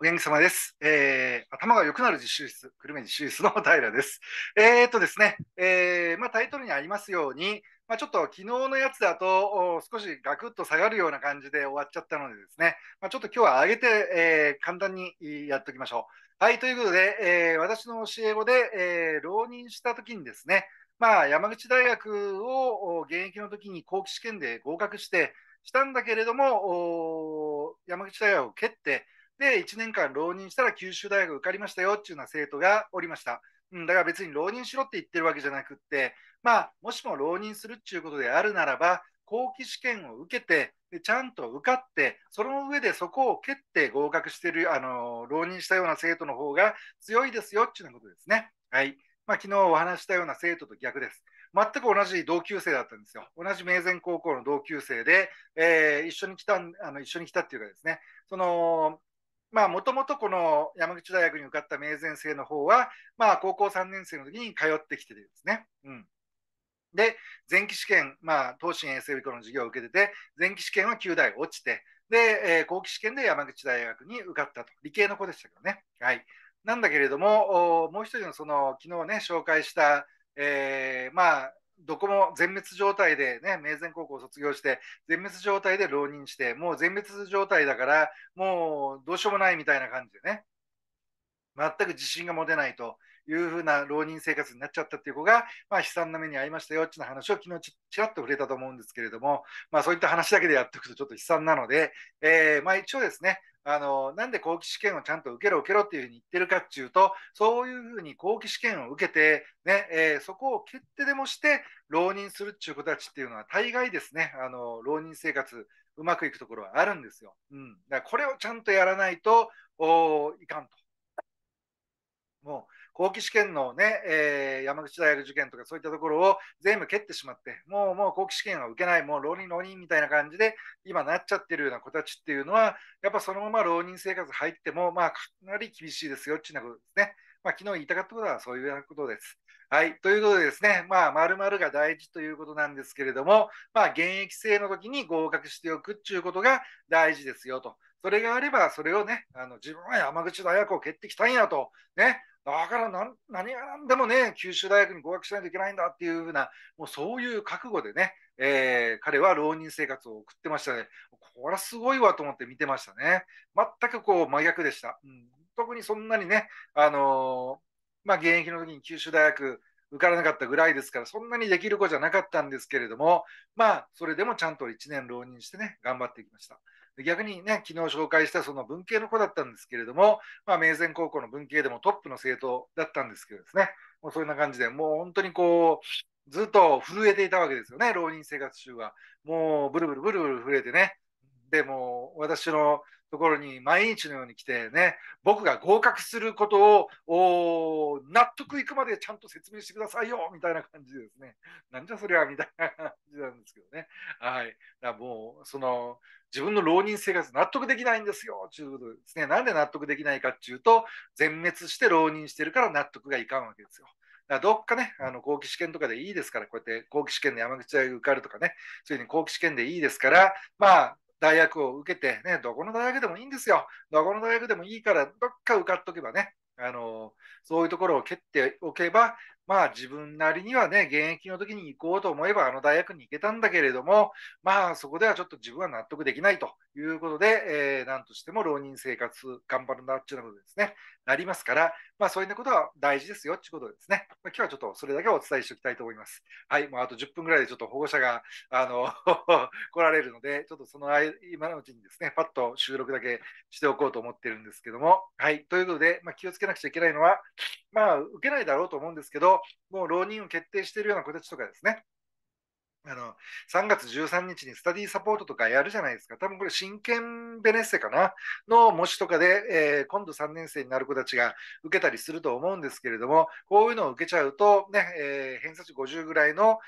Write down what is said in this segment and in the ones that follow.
お元気様です。えー、頭が良くなる実習室、久留米実習室の平です。えー、っとですね、えー、まあ、タイトルにありますように、まあ、ちょっと昨日のやつだと少しガクッと下がるような感じで終わっちゃったのでですね、まあ、ちょっと今日は上げて、えー、簡単にやっておきましょう。はい、ということで、えー、私の教え子で、えー、浪人した時にですね、まあ、山口大学を現役の時に後期試験で合格してしたんだけれども、山口大学を蹴って、で、1年間浪人したら九州大学受かりましたよっていうような生徒がおりました。うん、だから別に浪人しろって言ってるわけじゃなくって、まあ、もしも浪人するっていうことであるならば、後期試験を受けて、でちゃんと受かって、その上でそこを蹴って合格してる、あの浪人したような生徒の方が強いですよっていうようなことですね。はい。まあ、昨日お話したような生徒と逆です。全く同じ同級生だったんですよ。同じ名前高校の同級生で、えー、一緒に来たあの、一緒に来たっていうかですね、その、まあ、もともとこの山口大学に受かった名前生の方は、まあ、高校3年生の時に通ってきてるんですね。うん。で、前期試験、まあ、東進衛生理科の授業を受けてて、前期試験は9大落ちて、で、えー、後期試験で山口大学に受かったと。理系の子でしたけどね。はい。なんだけれども、もう一人のその、昨日ね、紹介した、えー、まあ、どこも全滅状態でね、名前高校を卒業して、全滅状態で浪人して、もう全滅状態だから、もうどうしようもないみたいな感じでね、全く自信が持てないというふうな浪人生活になっちゃったっていう子が、まあ、悲惨な目に遭いましたよっていう話を昨日ちらっと触れたと思うんですけれども、まあ、そういった話だけでやっておくとちょっと悲惨なので、えー、まあ、一応ですね、あの、なんで後期試験をちゃんと受けろ受けろっていうふうに言ってるかっていうと、そういうふうに後期試験を受けて、ね、えー、そこを決定でもして、浪人するっていう子たちっていうのは、大概ですね、あの、浪人生活、うまくいくところはあるんですよ。うん。だからこれをちゃんとやらないと、おいかんと。もう、後期試験のね、えー、山口大学受験とかそういったところを全部蹴ってしまって、もうもう後期試験は受けない、もう浪人浪人みたいな感じで今なっちゃってるような子たちっていうのは、やっぱそのまま浪人生活入っても、まあ、かなり厳しいですよっていうなことですね。まあ、昨日言いたかったことはそういうようなことです。はい。ということでですね、まあ、まるが大事ということなんですけれども、まあ、現役生の時に合格しておくっていうことが大事ですよと。それがあれば、それをね、あの自分は山口大学を蹴ってきたんやと、ね、だから何何が何でもね、九州大学に合格しないといけないんだっていうふうな、もうそういう覚悟でね、えー、彼は浪人生活を送ってましたね。これはすごいわと思って見てましたね。全くこう真逆でした。うん、特にそんなにね、あのー、まあ、現役の時に九州大学受からなかったぐらいですから、そんなにできる子じゃなかったんですけれども、まあ、それでもちゃんと1年浪人してね、頑張ってきました。逆にね、昨日紹介したその文系の子だったんですけれども、まあ、明前高校の文系でもトップの政党だったんですけどですね、もうそんな感じで、もう本当にこう、ずっと震えていたわけですよね、浪人生活中は。もうブルブルブルブル震えてね。でも、私のところに毎日のように来てね、僕が合格することを納得いくまでちゃんと説明してくださいよみたいな感じでですね、なんじゃそりゃみたいな感じなんですけどね。はい。だもう、その、自分の浪人生活納得できないんですよということですね。なんで納得できないかっていうと、全滅して浪人してるから納得がいかんわけですよ。だどっかね、あの後期試験とかでいいですから、こうやって後期試験で山口大学受かるとかね、そういうふうに後期試験でいいですから、まあ、大学を受けて、ね、どこの大学でもいいんですよ。どこの大学でもいいから、どっか受かっとけばね、あのそういうところを蹴っておけば、まあ自分なりにはね、現役の時に行こうと思えばあの大学に行けたんだけれども、まあそこではちょっと自分は納得できないということで、えー、何としても浪人生活頑張るなっていうなことですね、なりますから、まあそういうことは大事ですよっていうことですね。まあ、今日はちょっとそれだけお伝えしておきたいと思います。はい、もうあと10分ぐらいでちょっと保護者が、あの、来られるので、ちょっとその今のうちにですね、パッと収録だけしておこうと思ってるんですけども、はい、ということで、まあ、気をつけなくちゃいけないのは、まあ受けないだろうと思うんですけど、もう浪人を決定しているような子たちとかですね、あの3月13日にスタディサポートとかやるじゃないですか。多分これ、真剣ベネッセかなの模試とかで、えー、今度3年生になる子たちが受けたりすると思うんですけれども、こういうのを受けちゃうと、ね、えー、偏差値50ぐらいの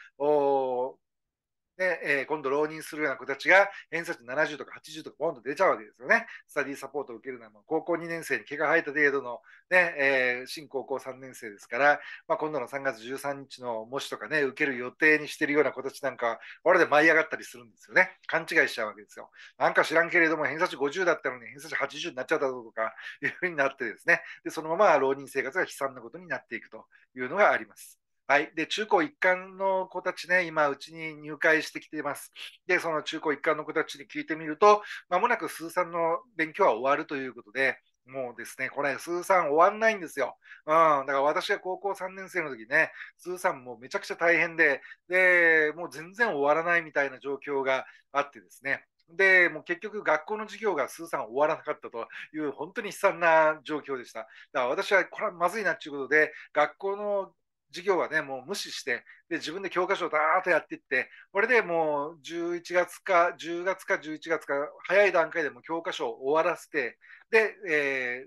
ね、えー、今度浪人するような子たちが偏差値70とか80とかポンと出ちゃうわけですよね。スタディサポートを受けるのはもう高校2年生に毛が生えた程度のね、えー、新高校3年生ですから、まあ、今度の3月13日の模試とかね、受ける予定にしてるような子たちなんか、俺で舞い上がったりするんですよね。勘違いしちゃうわけですよ。なんか知らんけれども、偏差値50だったのに偏差値80になっちゃったぞとかいうふうになってですね、でそのまま浪人生活が悲惨なことになっていくというのがあります。はい、で中高一貫の子たちね、今、うちに入会してきています。で、その中高一貫の子たちに聞いてみると、まもなくさんの勉強は終わるということで、もうですね、これ、さん終わんないんですよ。うん、だから私が高校3年生の時ね、さんもめちゃくちゃ大変で、で、もう全然終わらないみたいな状況があってですね、で、もう結局学校の授業がーさん終わらなかったという本当に悲惨な状況でした。だから私はこれはまずいなっていうことで、学校の授業はね、もう無視して、で、自分で教科書をだーっとやっていって、これでもう11月か、10月か11月か、早い段階でも教科書を終わらせて、で、え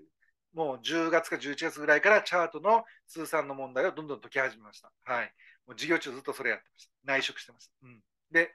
ー、もう10月か11月ぐらいからチャートの通算の問題をどんどん解き始めました。はい。もう授業中ずっとそれやってました。内職してました。うん。で、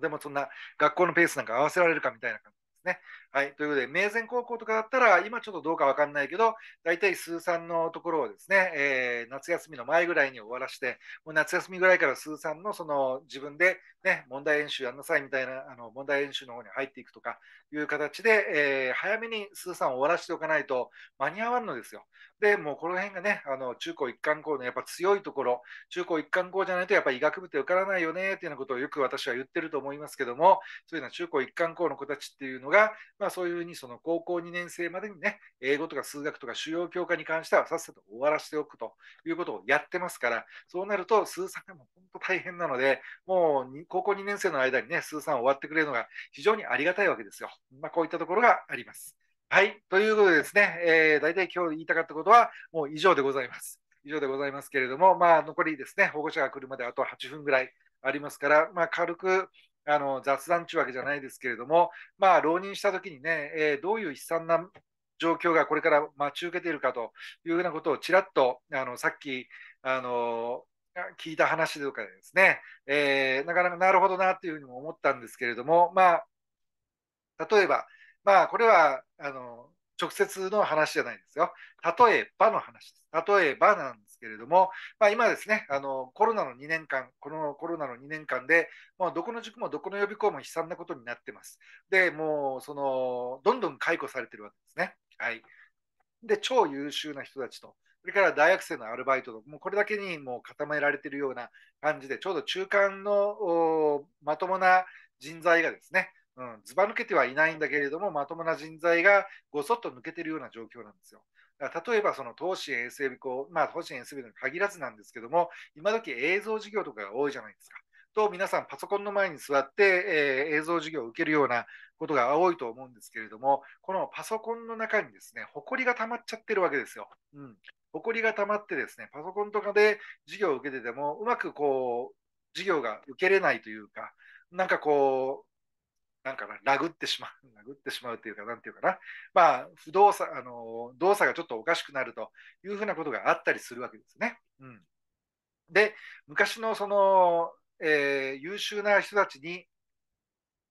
でもそんな学校のペースなんか合わせられるかみたいな感じね。はい。ということで、明前高校とかだったら、今ちょっとどうかわかんないけど、大体数んのところをですね、えー、夏休みの前ぐらいに終わらして、もう夏休みぐらいから数3のその自分でね、問題演習やんなさいみたいな、あの問題演習の方に入っていくとかいう形で、えー、早めに数んを終わらせておかないと間に合わんのですよ。で、もうこの辺がね、あの中高一貫校のやっぱ強いところ、中高一貫校じゃないとやっぱ医学部って受からないよねっていうようなことをよく私は言ってると思いますけども、そういうのは中高一貫校の子たちっていうのがが、まあ、そういうふうにその高校2年生までにね、英語とか数学とか主要教科に関してはさっさと終わらせておくということをやってますから、そうなると数産がもう本当大変なので、もう高校2年生の間にね、数産終わってくれるのが非常にありがたいわけですよ。まあ、こういったところがあります。はい。ということでですね、えー、大体今日言いたかったことはもう以上でございます。以上でございますけれども、まあ、残りですね、保護者が来るまであと8分ぐらいありますから、まあ、軽くあの雑談というわけじゃないですけれども、まあ、浪人した時にね、えー、どういう悲惨な状況がこれから待ち受けているかというふうなことをちらっとあのさっきあの聞いた話とかでですね、えー、なかなかなるほどなというふうにも思ったんですけれども、まあ、例えば、まあ、これはあの直接の話じゃないですよ。例えばの話です。例えばなんですけれども、まあ、今ですねあのコロナの2年間このコロナの2年間でもうどこの塾もどこの予備校も悲惨なことになってますでもうそのどんどん解雇されてるわけですねはいで超優秀な人たちとそれから大学生のアルバイトの、もうこれだけにもう固められてるような感じで、ちょうど中間のまともな人材がですね、うん、ずば抜けてはいないんだけれども、まともな人材がごそっと抜けてるような状況なんですよ。例えばその投資 ASB まあ、投資 ASB に限らずなんですけども、今時映像授業とかが多いじゃないですか。と、皆さんパソコンの前に座って、えー、映像授業を受けるようなことが多いと思うんですけれども、このパソコンの中にですね、埃が溜まっちゃってるわけですよ。うん。埃が溜まってですね、パソコンとかで授業を受けてても、うまくこう、授業が受けれないというか、なんかこう、なんかラグってしまう、ラ グってしまうというか、なんていうかな、まあ、不動産、あの、動作がちょっとおかしくなるというふうなことがあったりするわけですね。うん。で、昔のその、えー、優秀な人たちに、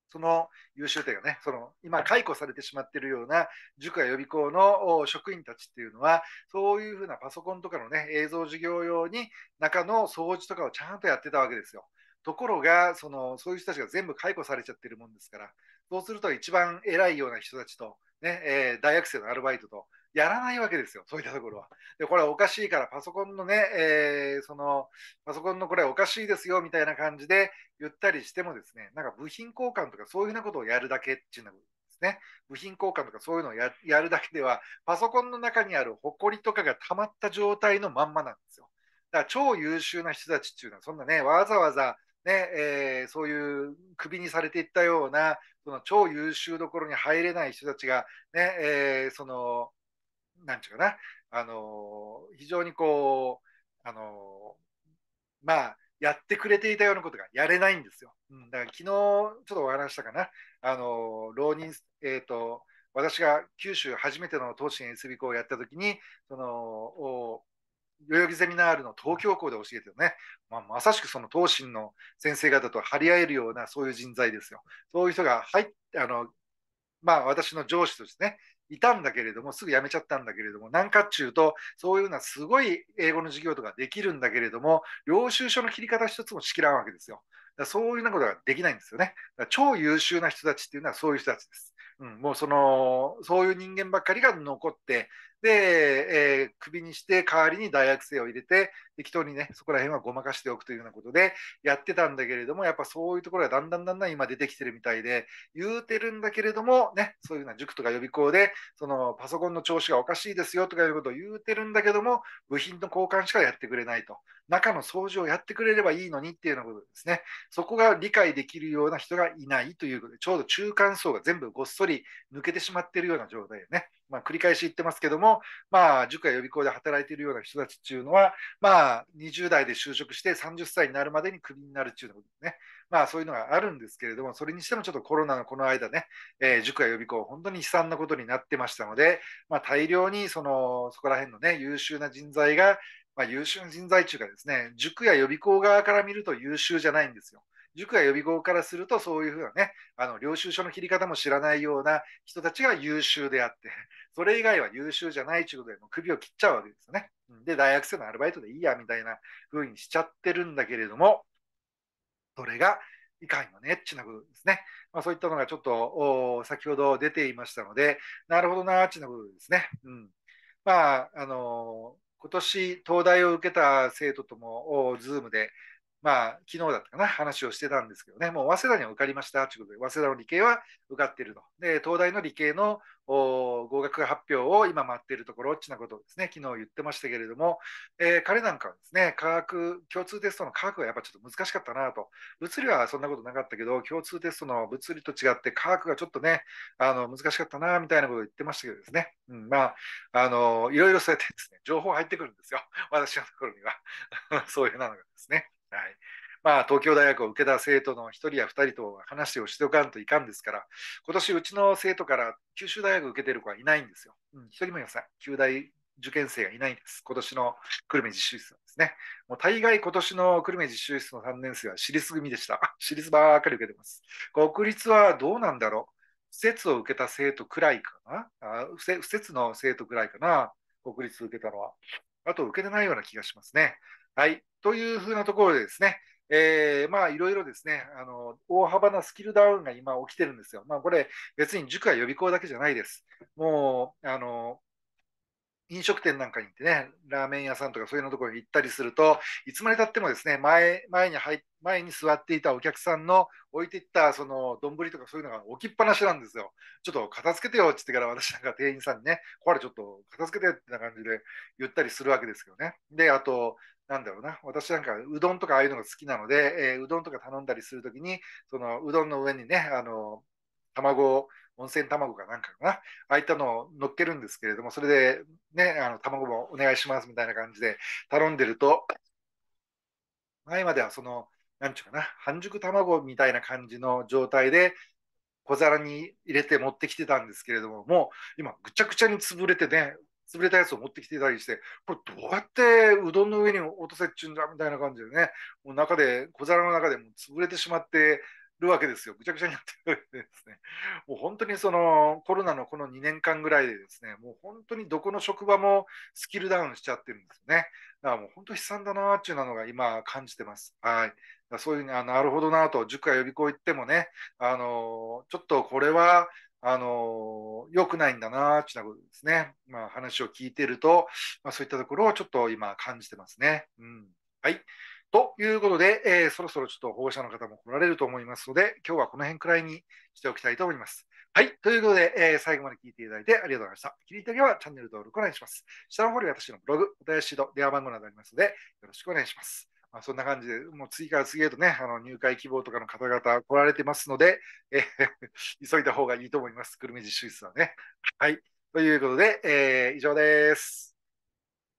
その優秀というかね、その今解雇されてしまっているような塾や予備校の職員たちっていうのは、そういうふうなパソコンとかのね、映像授業用に中の掃除とかをちゃんとやってたわけですよ。ところがそのそういう人たちが全部解雇されちゃってるもんですからそうすると一番偉いような人たちとね、えー、大学生のアルバイトとやらないわけですよ、そういったところは。で、これはおかしいから、パソコンのね、えー、その、パソコンのこれはおかしいですよ、みたいな感じで言ったりしてもですね、なんか部品交換とかそういうふうなことをやるだけっていうのですね。部品交換とかそういうのをやるだけでは、パソコンの中にあるホコリとかが溜まった状態のまんまなんですよ。だから超優秀な人たちっていうのは、そんなね、わざわざねえー、そういうクビにされていったようなその超優秀どころに入れない人たちがね、えー、そのなんちゅうかな、あの非常にこう、あのまあ、やってくれていたようなことがやれないんですよ。うん、だから昨日ちょっとお話したかな、あの浪人、えーと、私が九州初めての東進 SB 校をやった時にその代々木ゼミナールの東京校で教えてるね、まあ、まさしくその東進の先生方と張り合えるようなそういう人材ですよ。そういう人が入あの、まあ、私の上司としてね、いたんだけれども、すぐ辞めちゃったんだけれども、なんかっちゅうと、そういうのはすごい英語の授業とかできるんだけれども、領収書の切り方一つも仕切らんわけですよ。だそういうようなことができないんですよね。超優秀な人たちっていうのはそういう人たちです。うん、もうその、そういう人間ばっかりが残って、で、えー、首にして代わりに大学生を入れて適当にねそこら辺はごまかしておくというようなことでやってたんだけれどもやっぱそういうところがだんだんだんだん今出てきてるみたいで言うてるんだけれどもねそういうような塾とか予備校でそのパソコンの調子がおかしいですよとかいうことを言うてるんだけども部品の交換しかやってくれないと中の掃除をやってくれればいいのにっていうようなことですねそこが理解できるような人がいないということでちょうど中間層が全部ごっそり抜けてしまっているような状態よね。まあ、繰り返し言ってますけども、まあ、塾や予備校で働いているような人たちっていうのは、まあ、20代で就職して30歳になるまでにクビになるっいうことですね。まあ、そういうのがあるんですけれども、それにしてもちょっとコロナのこの間ね、えー、塾や予備校、本当に悲惨なことになってましたので、まあ、大量にそのそこら辺のね、優秀な人材が、まあ、優秀な人材中がですね、塾や予備校側から見ると優秀じゃないんですよ。塾や予備校からすると、そういうふうなね、あの領収書の切り方も知らないような人たちが優秀であって、それ以外は優秀じゃないということで、もう首を切っちゃうわけですよね。で、大学生のアルバイトでいいやみたいな風にしちゃってるんだけれども、それがいかにもネッチなことですね。まあ、そういったのがちょっと先ほど出ていましたので、なるほどなーっちなことですね。うん、まあ、あのー、今年東大を受けた生徒ともズームでまあ、昨日だったかな、話をしてたんですけどね、もう早稲田には受かりましたということで、早稲田の理系は受かってると。で、東大の理系の合格発表を今待ってるところっちなことをですね、昨日言ってましたけれども、えー、彼なんかはですね、科学、共通テストの科学はやっぱちょっと難しかったなと。物理はそんなことなかったけど、共通テストの物理と違って科学がちょっとね、あの、難しかったなみたいなことを言ってましたけどですね、うん、まあ、あの、いろいろそうやってですね、情報入ってくるんですよ。私のところには。そういうなのがですね。はい。まあ、東京大学を受けた生徒の1人や2人と話をしておかんといかんですから、今年うちの生徒から九州大学受けてる子はいないんですよ。うん、1人もいません。九大受験生がいないんです。今年の久留米実習室ですね。もう大概今年の久留米実習室の3年生は私立組でした。私 立ばっかり受けてます。国立はどうなんだろう施設を受けた生徒くらいかなあ施設の生徒くらいかな国立受けたのは。あと受けてないような気がしますね。はい。というふうなところでですね、えー、まあいろいろですね、あの、大幅なスキルダウンが今起きてるんですよ。まあこれ別に塾や予備校だけじゃないです。もう、あの、飲食店なんかに行ってね、ラーメン屋さんとかそういうのところに行ったりすると、いつまでたってもですね、前前に入前に座っていたお客さんの置いていったその丼とかそういうのが置きっぱなしなんですよ。ちょっと片付けてよって言ってから私なんか店員さんにね、これちょっと片付けてってな感じで言ったりするわけですけどね。で、あと、なんだろうな、私なんかうどんとかああいうのが好きなので、えー、うどんとか頼んだりするときに、そのうどんの上にね、あの、卵を温泉卵かなんかかな、ああいったのを乗っけるんですけれども、それで、ね、あの卵もお願いしますみたいな感じで頼んでると、前まではその、なんちゅうかな、半熟卵みたいな感じの状態で、小皿に入れて持ってきてたんですけれども、もう今、ぐちゃぐちゃに潰れてね、潰れたやつを持ってきてたりして、これどうやってうどんの上に落とせっちゅうんだみたいな感じでね、もう中で、小皿の中でも潰れてしまって、るわけですよ。ぐちゃぐちゃになってるわけですね。もう本当にそのコロナのこの2年間ぐらいでですね、もう本当にどこの職場もスキルダウンしちゃってるんですよね。だからもう本当悲惨だなっていうのが今感じてます。はい。そういうふうに、あなるほどなと、塾や予備校行ってもね、あの、ちょっとこれは、あの、良くないんだなっていうことですね。まあ話を聞いてると、まあそういったところをちょっと今感じてますね。うん。はい。ということで、えー、そろそろちょっと保護者の方も来られると思いますので、今日はこの辺くらいにしておきたいと思います。はい。ということで、えー、最後まで聞いていただいてありがとうございました。気に入った方はチャンネル登録お願いします。下の方に私のブログ、お便りシート、電話番号などありますので、よろしくお願いします。まあ、そんな感じで、もう次から次へとね、あの入会希望とかの方々来られてますので、えー、急いだ方がいいと思います。久留米実習室はね。はい。ということで、えー、以上です。